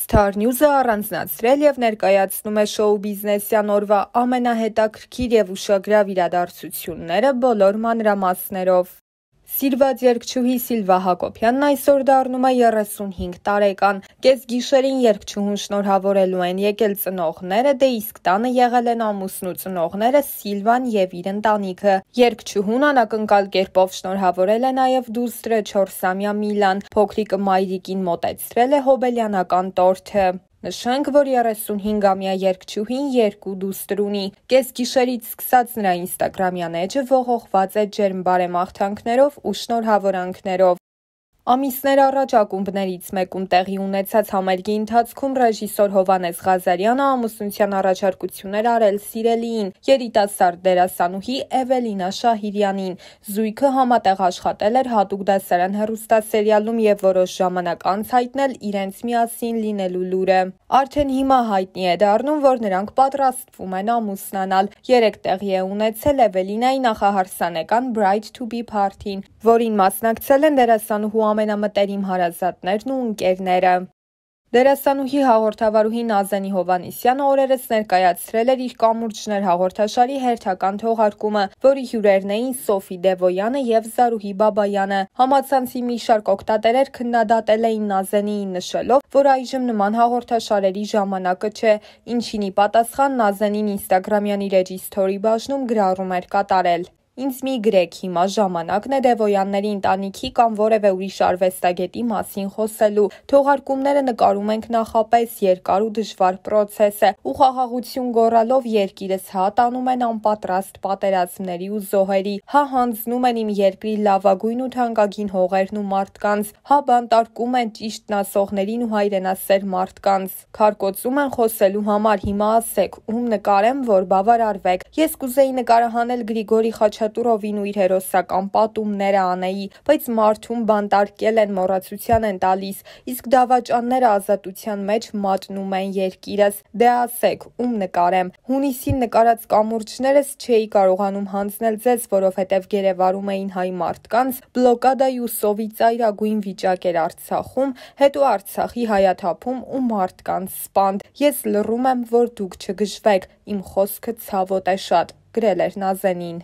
Star News-ը առանձնացրել եւ ներկայացնում է շոու բիզնեսյան օրվա ամենահետաքրքիր եւ ուշագրավ իրադարձությունները բոլոր մանրամասներով։ Սիրված երգչուհի Սիլվա Հակոբյանն այսօր դառնում է 35 տարեկան։ Կես գիշերին երգչուհուն շնորհավորելու են եկել ծնողները, դե իսկ տանը եղել են ամուսնու ծնողները Սիլվան եւ իր ընտանիքը։ Երգչուհուն անակնկալ կերպով շնորհավորել է նաեւ դուստրը 4-ամյա Միլան, փոքրիկը Մայրիկին մոտեցրել է հոբելյանական տորթը։ Նշենք, որ 35-ամյա երգչուհին երկու դուստր ունի։ Կես գիշերից սկսած նրա Instagram-յան էջը ողողված է ջերմ բարեմաղթանքներով ու շնորհավորանքներով։ Ամիսներ առաջ ակումբներից մեկում տեղի ունեցած համերգի ընթացքում ռեժիսոր Հովանես Ղազարյանը ամուսնության առաջարկություններ արել սիրելիին՝ երիտասարդ դերասանուհի Էվելինա Շահիրյանին։ Զույգը համատեղ աշխատել էր հատուկ դասարան հեռուստասերիալում եւ որոշ ժամանակ անց հայտնել իրենց միասին լինելու լուրը։ Արդեն հիմա հայտնի է դառնում, որ նրանք պատրաստվում են ամուսնանալ։ 3 տեղի է ունեցել Էվելինայի նախահարսանեկան Bride to be Party-ին, որին մասնակցել են դերասանուհու ամենամտերիմ հարազատներն ու ընկերները։ Դերասանուհի հաղորդավարուհի Նազանի Հովանիսյանը օրերս ներկայացրել էր իր կամուրջներ հաղորդաշարի հերթական թողարկումը, որի հյուրերն էին Սոֆի Դևոյանը եւ Զարուհի Բաբայանը։ Համացանցի մի շարք օկտատերեր քննադատել էին Նազանին նշելով, որ այժմ նման հաղորդաշարերի ժամանակը չէ, ինչին ի պատասխան Նազանին Instagram-յան իր էջի սթորի բաժնում գրառում էր կատարել։ Ինձ մի գրեք, հիմա ժամանակն է Դևոյանների ընտանիքի կամ որևէ ուրիշ արվեստագետի մասին խոսելու։ Թողարկումները նկարում ենք նախապես երկար ու դժվար process է։ Ուխահաղություն գոռալով երկիրս հատանում են անպատրաստ պատերազմների ու զոհերի։ Հա հանձնում են իմ երկրի լավագույն ու թանկագին հողերն ու մարդկանց։ Հա բանտարկում են ճիշտն ասողներին ու հայրենասեր մարդկանց։ Քարկոծում են խոսելու համար։ Հիմա ասեք, ում նկարեմ, որ բավարարվեք։ Ես կուզեի նկարահանել Գրիգորի Խաչատրյան լիտերատուրովին ու իր հերոսական պատումները անեի, բայց մարդուն բանտարկել են, մոռացության են տալիս, իսկ դավաճանները ազատության մեջ մատնում են երկիրս։ Դե ասեք, ում նկարեմ։ Հունիսին նկարած կամուրջներս չէի կարողանում հանձնել ձեզ, որովհետև գերեվարում էին հայ մարդկանց, բլոկադայի ու սովի ծայրագույն վիճակ էր Արցախում, հետո Արցախի հայաթափում ու մարդկանց սպանդ։ Ես լռում եմ, որ դուք չգժվեք։ Իմ խոսքը ցավոտ է շատ, գրել էր Նազենին։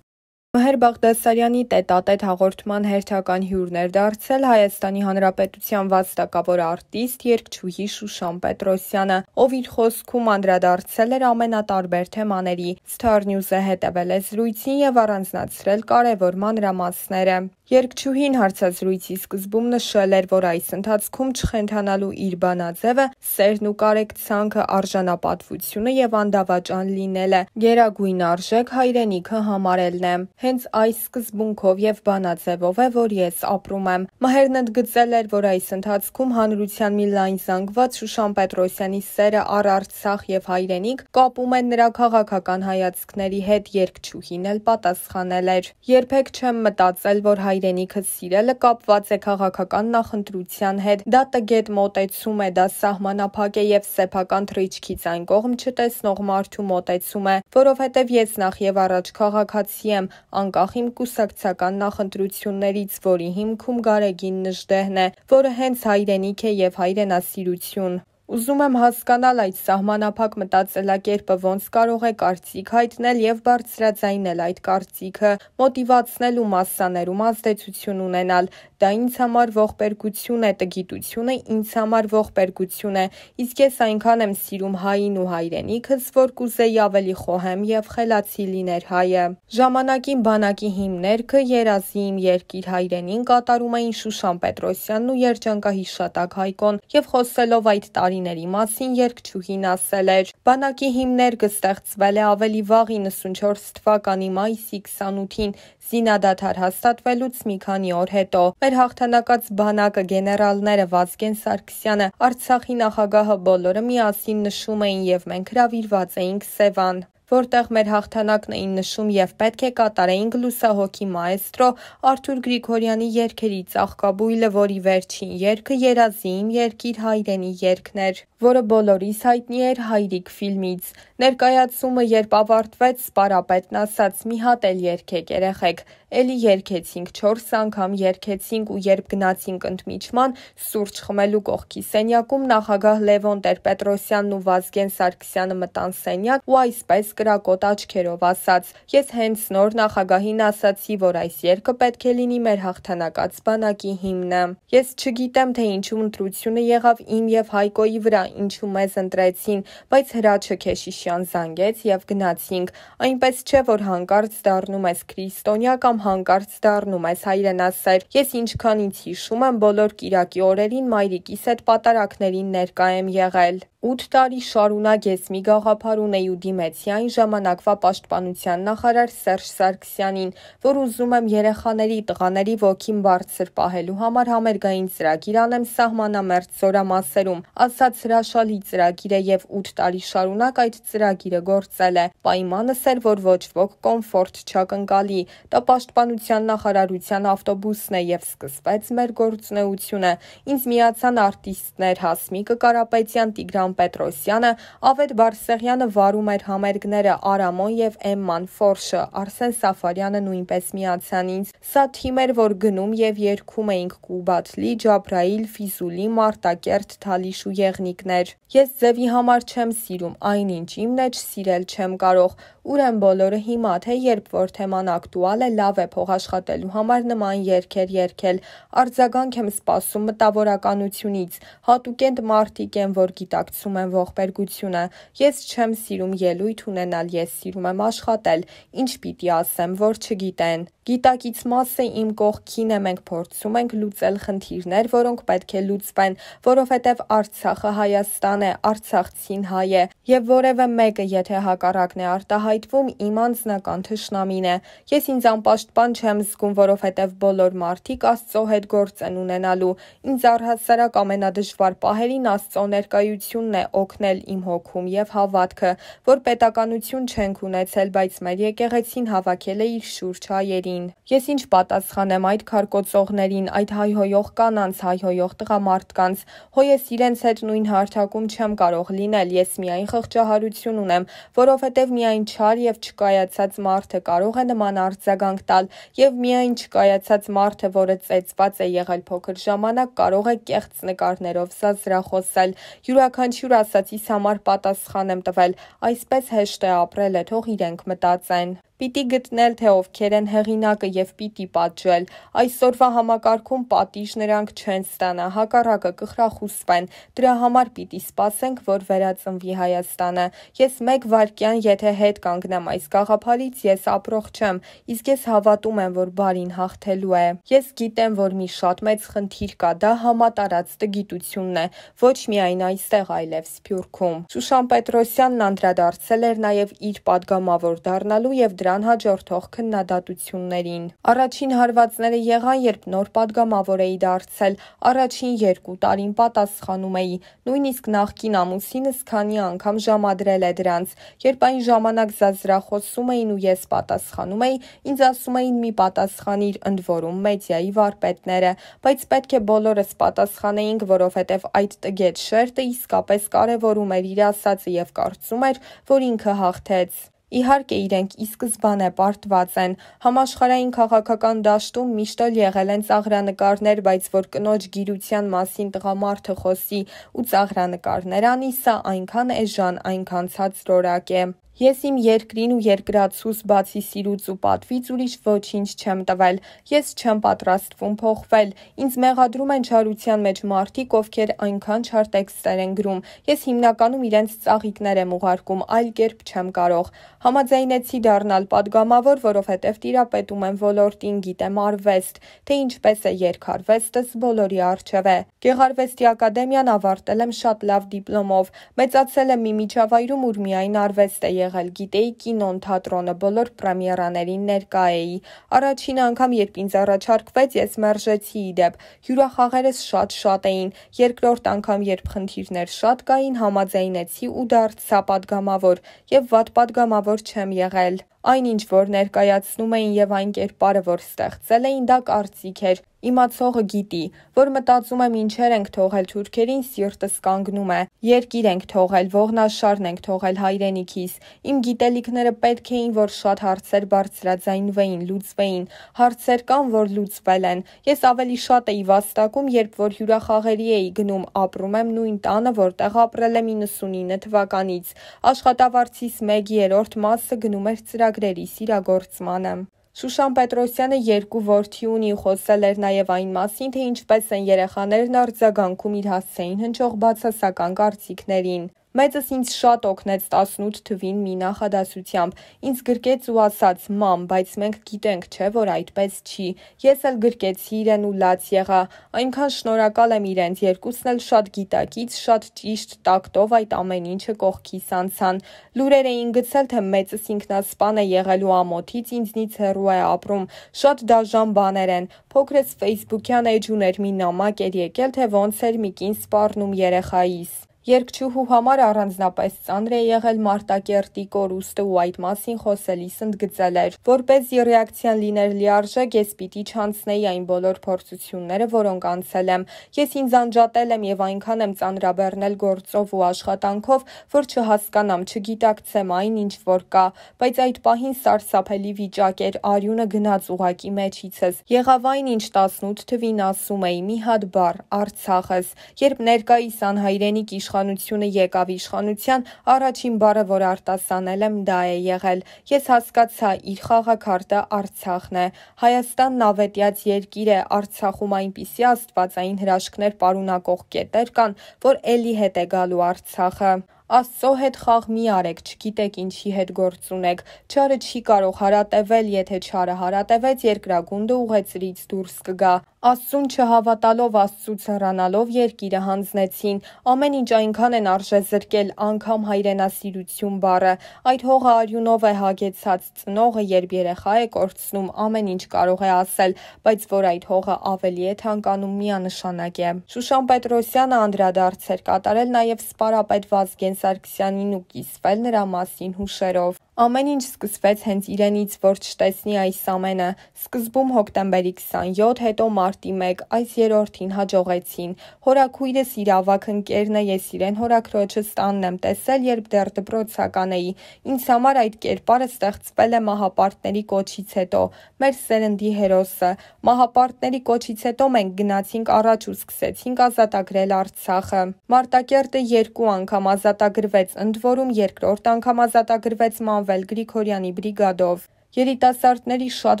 Մհեր Բաղդասարյանի տետատետ հաղորդման հերթական հյուրն էր դարձել Հայաստանի Հանրապետության վաստակավոր արտիստ երգչուհի Շուշան Պետրոսյանը, ով իր խոսքում անդրադարձել էր ամենատարբեր թեմաների։ Star News-ը հետևել է զրույցին եւ առանձնացրել կարևոր մանրամասները։ Երկչուհին հարցազրույցի սկզբում նշել էր, որ այս ընթացքում չխենթանալու իր բանաձևը սերն ու կարեկցանքը արժանապատվությունը եւ անդավաճան լինելը, գերագույն արժեք հայրենիքը համարելն է։ Հենց այս սկզբունքով եւ բանաձևով է, որ ես ապրում եմ։ Մհերն ընդգծել էր, որ այս ընթացքում հանրության մի լայն զանգված Շուշան Պետրոսյանի սերը առարցախ եւ հայրենիք կապում են նրա քաղաքական հայացքների հետ երկչուհին էլ պատասխանել էր։ Երբեք չեմ մտածել, որ հայրենիքը սիրելը կապված է քաղաքական նախընտրության հետ։ Դա տգետ մոտեցում է, դա սահմանափակ է եւ սեփական թրիչքից այն կողմ չտեսնող մարդու մոտեցում է, որովհետեւ ես նախ եւ առաջ քաղաքացի եմ, անկախ իմ կուսակցական նախընտրություններից, որի հիմքում Գարեգին Նժդեհն է, որը հենց հայրենիք է եւ հայրենասիրություն։ Ուզում եմ հասկանալ այդ սահմանափակ մտածելակերպը ոնց կարող է կարծիք հայտնել եւ բարձրաձայնել այդ կարծիքը, մոտիվացնել ու massaներում ազդեցություն ունենալ։ Դա ինձ համար ողբերգություն է, տգիտությունը ինձ համար ողբերգություն է։ Իսկ ես այնքան եմ սիրում հային ու հայրենիքս, որ կուզեի ավելի խոհեմ եւ խելացի լիներ հայը։ Ժամանակին բանակի հիմներքը Երազի իմ երկիր հայրենին կատարում էին Շուշան Պետրոսյանն ու Երջանկահիշատակ Հայկոն եւ խոսելով այդ տարի տարիների մասին երգչուհին ասել էր. «Բանակի հիմներգը ստեղծվել է ավելի վաղ 94 թվականի մայիսի 28-ին զինադադար հաստատվելուց մի քանի օր հետո։ Մեր հաղթանակած բանակը գեներալները Վազգեն Սարգսյանը, Արցախի նախագահը բոլորը միասին նշում էին եւ մենք հravirված էինք Սևան» որտեղ մեր հաղթանակն էին նշում եւ պետք է կատարեինք լուսահոգի մայստրո Արթուր Գրիգորյանի երգերի ծաղկաբույլը, որի վերջին երգը երազի իմ երկիր հայրենի երգն էր, որը բոլորիս հայտնի էր հայրիկ ֆիլմից։ Ներկայացումը երբ ավարտվեց, սպարապետն ասաց՝ «Մի հատ էլ երգեք, երեխեք»։ Էլի երգեցինք 4 անգամ երգեցինք ու երբ գնացինք ընդմիջման սուրճ խմելու կողքի սենյակում նախագահ Լևոն Տեր-Պետրոսյանն ու Վազգեն Սարգսյանը մտան սենյակ ու այսպես կրակոտ աչքերով ասաց. Ես հենց նոր նախագահին ասացի, որ այս երկը պետք է լինի մեր հաղթանակած բանակի հիմնը։ Ես չգիտեմ, թե ինչու ընտրությունը եղավ իմ եւ Հայկոյի վրա, ինչու մեզ ընտրեցին, բայց Հրաչը Քեշիշյան զանգեց եւ գնացինք։ Այնպես չէ, որ հանկարծ դառնում ես քրիստոնյա կամ հանկարծ դառնում ես հայրենասեր։ Ես ինչքան ինձ հիշում եմ, բոլոր Կիրակի օրերին մայրիկիս հետ պատարակներին ներկա եմ եղել։ 8 տարի շարունակ ես մի գաղափար ունեի ու դիմեցի այն ժամանակվա պաշտպանության նախարար Սերժ Սարգսյանին, որ ուզում եմ երեխաների, տղաների ոգին բարձր պահելու համար համերգային ծրագիր անեմ սահմանամերձ ծորամասերում։ Ասաց հրաշալի ծրագիր է եւ 8 տարի շարունակ այդ ծրագիրը գործել է։ Պայմանս էր, որ ոչ ոք կոմֆորտ չակնկալի։ Դա պաշտպանության նախարարության ավտոբուսն է եւ սկսվեց մեր գործունեությունը։ Ինձ միացան արտիստներ Հասմիկը Կարապետյան, Տիգրան Պետրոսյանը, Ավետ Բարսեղյանը վարում էր համերգները Արամոն եւ Էմման Ֆորշը, Արսեն Սաֆարյանը նույնպես միացան ինձ։ Սա թիմ էր, որ գնում եւ երգում էինք Կուբատլի, Ջաբրայիլ, Ֆիզուլի, Մարտակերտ, Թալիշ ու Եղնիկներ։ Ես ձևի համար չեմ սիրում, այնինչ իմն է չսիրել չեմ կարող։ Ուրեմն բոլորը հիմա, թե երբ որ թեման ակտուալ է, լավ է փոխաշխատելու համար նման երգեր երգել։ Արձագանք եմ սպասում մտավորականությունից։ Հատուկենտ մարդիկ են, որ գիտակցում են ողբերգությունը։ Ես չեմ սիրում ելույթ ունենալ, ես սիրում եմ աշխատել։ Ինչ պիտի ասեմ, որ չգիտեն։ Գիտակից մասը իմ կողքին է, մենք փորձում ենք լուծել խնդիրներ, որոնք պետք է լուծվեն, որովհետև Արցախը Հայաստան է, Արցախցին հայ է, եւ որևէ մեկը, եթե հակառակն է արտահայտ հայտնվում իմ անձնական թշնամին է։ Ես ինձ անպաշտպան չեմ զգում, որովհետև բոլոր մարդիկ Աստծո հետ գործ են ունենալու։ Ինձ առհասարակ ամենադժվար պահերին Աստծո ներկայությունն է օգնել իմ հոգում եւ հավատքը, որ պետականություն չենք ունեցել, բայց մեր եկեղեցին հավաքել է իր շուրջ հայերին։ Ես ինչ պատասխանեմ այդ քարկոծողներին, այդ հայհոյող կանանց, հայհոյող տղամարդկանց։ Հո ես իրենց հետ նույն հարթակում չեմ կարող լինել, ես միայն խղճահարություն ունեմ, որովհետև միայն չար եւ չկայացած մարդը կարող է նման արձագանք տալ եւ միայն չկայացած մարդը, որը ծեծված է եղել փոքր ժամանակ, կարող է կեղծ նկարներով զազրախոսել։ Յուրաքանչյուր ասացիս համար պատասխան եմ տվել։ Այսպես հեշտ է ապրելը, թող իրենք մտածեն։ Պիտի գտնել, թե ովքեր են հեղինակը եւ պիտի պատժել։ Այսօրվա համակարգում պատիժ նրանք չեն ստանա, հակառակը կխրախուսվեն։ Դրա համար պիտի սպասենք, որ վերածնվի Հայաստանը։ Ես մեկ վարքյան, եթե հետ կանգնեմ այս գաղափարից, ես ապրող չեմ, իսկ ես հավատում եմ, որ բարին հաղթելու է։ Ես գիտեմ, որ մի շատ մեծ խնդիր կա, դա համատարած տգիտությունն է, ոչ միայն այստեղ, այլև Սփյուռքում։ Շուշան Պետրոսյանն անդրադարձել էր նաեւ իր падգամավոր դառնալու եւ դրան հաջորդող քննադատություններին։ Առաջին հարվածները եղան, երբ նոր падգամավոր էի դարձել։ Առաջին 2 տարին պատասխանում էի։ Նույնիսկ նախկին ամուսինս քանի անգամ ժամադրել է դրանց։ Երբ այն ժամանակ զազրախոսում էին ու ես պատասխանում էի, ինձ ասում էին՝ «Մի պատասխանիր», ընդ որում մեդիայի վարպետները, բայց պետք է բոլորս պատասխանեինք, որովհետև այդ տգետ շերտը իսկապես կարևորում էր իր ասածը եւ կարծում էր, որ ինքը հաղթեց։ Իհարկե, իրենք ի սկզբանե պարտված են։ Համաշխարհային քաղաքական դաշտում միշտ էլ եղել են ծաղրանկարներ, բայց որ կնոջ գիրության մասին տղամարդը խոսի ու ծաղրանկարներ անի, սա այնքան էժան, այնքան ցածրորակ է։ Ես իմ երկրին ու երկրացուս բացի սիրուց ու պատվից ուրիշ ոչինչ չեմ տվել։ Ես չեմ պատրաստվում փոխվել։ Ինձ մեղադրում են չարության մեջ մարդիկ, ովքեր այնքան չար տեքստեր են գրում։ Ես հիմնականում իրենց ծաղիկներ եմ ուղարկում, այլ կերպ չեմ կարող։ Համաձայնեցի դառնալ падգամավոր, որովհետև տիրապետում եմ ոլորտին, գիտեմ արվեստ, թե ինչպես է երկարվեստս բոլորի արժև է։ Գեղարվեստի ակադեմիան ավարտել եմ շատ լավ դիպլոմով։ Մեծացել եմ մի միջավայրում, ուր միայն արվեստ է եղել, գիտեի կինոն, թատրոնը, բոլոր պրեմիերաներին ներկա էի։ Առաջին անգամ, երբ ինձ առաջարկվեց, ես մերժեցի իդեպ։ Հյուրախաղերս շատ-շատ էին։ Երկրորդ անգամ, երբ խնդիրներ շատ կային, համաձայնեցի ու դարձա պատգամավոր, եւ վատ պատգամավոր չեմ եղել։ Այնինչ որ ներկայացնում էին եւ այն կերպարը, որ ստեղծել էին, դա կարծիք էր։ Իմացողը գիտի, որ մտածում եմ ինչեր ենք թողել թուրքերին, սիրտս կանգնում է։ Երկիր ենք թողել, ողնաշարն ենք թողել հայրենիքիս։ Իմ գիտելիքները պետք էին, որ շատ հարցեր բարձրաձայնվեին, լուծվեին։ Հարցեր կան, որ լուծվել են։ Ես ավելի շատ էի վաստակում, երբ որ հյուրախաղերի էի գնում, ապրում եմ նույն տանը, որտեղ ապրել եմ 99 թվականից։ Աշխատավարձիս 1/3 մասը գնում էր ծրագիր ծրագրերի սիրագործմանը։ Շուշան Պետրոսյանը երկու որդի ունի, խոսել էր նաև այն մասին, թե ինչպես են երեխաներն արձագանքում իր հասցեին հնչող բացասական կարծիքներին։ Մեծս ինձ շատ օգնեց 18 թվին մի նախադասությամբ։ Ինձ գրկեց ու ասաց. «Մամ, բայց մենք գիտենք, չէ՞, որ այդպես չի»։ Ես էլ գրկեցի իրեն ու լաց եղա։ Այնքան շնորհակալ եմ իրենց, երկուսն էլ շատ գիտակից, շատ ճիշտ տակտով այդ ամեն ինչը կողքիս անցան։ Լուրեր էին գցել, թե մեծս ինքնասպան է եղել ու ամոթից ինձնից հեռու է ապրում։ Շատ դաժան բաներ են։ Փոքրս Facebook-յան էջ ուներ մի նամակ էր եկել, թե ոնց էր մի կին սպառնում երեխայիս։ Երկչուհու համար առանձնապես ծանր է եղել Մարտակերտի կորուստը ու այդ մասին խոսելիս ընդգծել էր, որ เป զի ռեակցիան լիներ լիարժեք, ես պիտի չանցնեի այն բոլոր փորձությունները, որոնք անցել եմ։ Ես ինձ անջատել եմ եւ այնքան եմ ծանրաբեռնել գործով ու աշխատանքով, որ չհասկանամ, չգիտակցեմ այն, ինչ որ կա, բայց այդ պահին սարսափելի վիճակ էր, արյունը գնաց ուղակի մեջիցս։ Եղավ այն, ինչ 18 թվին ասում էի՝ մի հատ բառ՝ Արցախս, երբ ներկայիս անհայրենիք իշխ իշխանությունը եկավ իշխանության, առաջին բառը, որ արտասանել եմ, դա է եղել։ Ես հասկացա, իր խաղակարտը Արցախն է։ Հայաստանն ավետյաց երկիր է, Արցախում այնպիսի աստվածային հրաշքներ պարունակող կետեր կան, որ ելի հետ է գալու Արցախը։ Աստծո հետ խաղ մի արեք, չգիտեք ինչի հետ գործ ունեք։ Չարը չի կարող հարատևել, եթե չարը հարատևեց, երկրագունդը ուղեցրից դուրս կգա։ Աստծուն չհավատալով, Աստծուց հեռանալով երկիրը հանձնեցին։ Ամեն ինչ այնքան են արժե զրկել, անգամ հայրենասիրություն բառը։ Այդ հողը արյունով է հագեցած ծնողը, երբ երեխա է կորցնում, ամեն ինչ կարող է ասել, բայց որ այդ հողը ավելի է թանկանում միանշանակ է։ Շուշան Պետրոսյանը անդրադարձ էր կատարել նաև սպարապետ Վազգեն Սարգսյանին ու կիսվել նրա մասին հուշերով։ Ամեն ինչ սկսվեց հենց իրենից, որ չտեսնի այս ամենը։ Սկզբում հոկտեմբերի 27, հետո մարտի 1, այս երրորդին հաջողեցին։ Հորակույրս իր ավակ ընկերն է, ես իրեն հորակրոջը ստանն եմ տեսել, երբ դեռ դպրոցական էի։ Ինձ համար այդ կերպարը ստեղծվել է մահապարտների կոչից հետո, մեր սերնդի հերոսը։ Մահապարտների կոչից հետո մենք գնացինք առաջ ու սկսեցինք ազատագրել Արցախը։ Մարտակերտը երկու անգամ ազատագրվեց, ընդ որում երկրորդ անգամ ազատագրվեց ման Պավել Գրիգորյանի բրիգադով։ Երիտասարդների շատ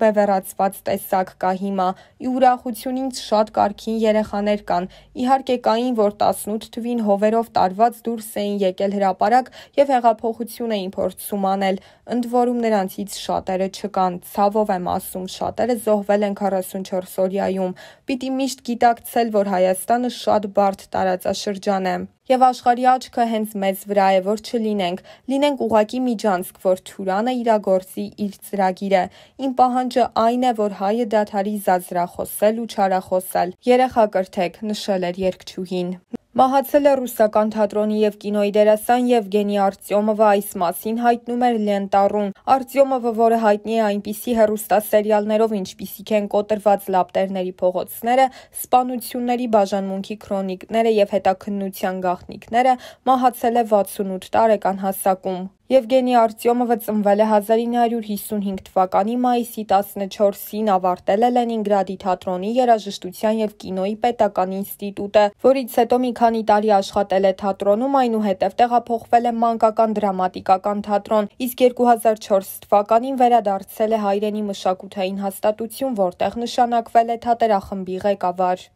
բևեռացված տեսակ կա հիմա, ի ուրախությունից շատ կարքին երեխաներ կան։ Իհարկե կային, որ 18 թվին հովերով տարված դուրս էին եկել հրաապարակ եւ հեղափոխություն էին փորձում անել։ Ընդ որում նրանցից շատերը չկան, ցավով եմ ասում, շատերը զոհվել են 44 օրյայում։ Պիտի միշտ գիտակցել, որ Հայաստանը շատ բարդ տարածաշրջան է եւ աշխարհի աչքը հենց մեզ վրա է, որ չլինենք, լինենք ուղակի միջանցք, որ Թուրանը իրագործի իր ծրագիրը։ Իմ պահանջը այն է, որ հայը դադարի զազրախոսել ու չարախոսել։ Երեխա կրթեք, նշել էր երգչուհին։ Մահացել է ռուսական թատրոնի եւ կինոյի դերասան Եվգենի Արտյոմովը, այս մասին հայտնում էր Լենտարուն։ Արտյոմովը, որը հայտնի է այնպիսի հեռուստասերիալներով, ինչպիսիք են կոտրված լապտերների փողոցները, սպանությունների բաժանմունքի քրոնիկները եւ հետաքննության գաղտնիքները, մահացել է 68 տարեկան հասակում։ Եվգենի Արտյոմովը ծնվել է 1955 թվականի մայիսի 14-ին, ավարտել է Լենինգրադի թատրոնի երաժշտության եւ կինոյի պետական ինստիտուտը, որից հետո մի քանի տարի աշխատել է թատրոնում, այնուհետև տեղափոխվել է մանկական դրամատիկական թատրոն, իսկ 2004 թվականին վերադարձել է հայրենի մշակութային հաստատություն, որտեղ նշանակվել է թատերախմբի ղեկավար։